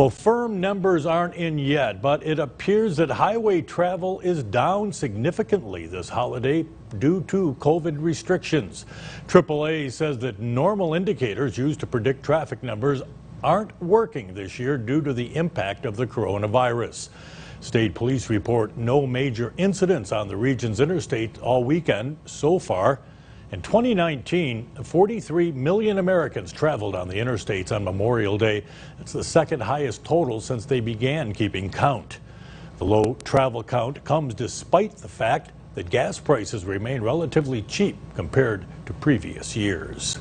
Well, firm numbers aren't in yet, but it appears that highway travel is down significantly this holiday due to COVID restrictions. AAA says that normal indicators used to predict traffic numbers aren't working this year due to the impact of the coronavirus. State police report no major incidents on the region's interstate all weekend so far. In 2019, 43 million Americans traveled on the interstates on Memorial Day. It's the second highest total since they began keeping count. The low travel count comes despite the fact that gas prices remain relatively cheap compared to previous years.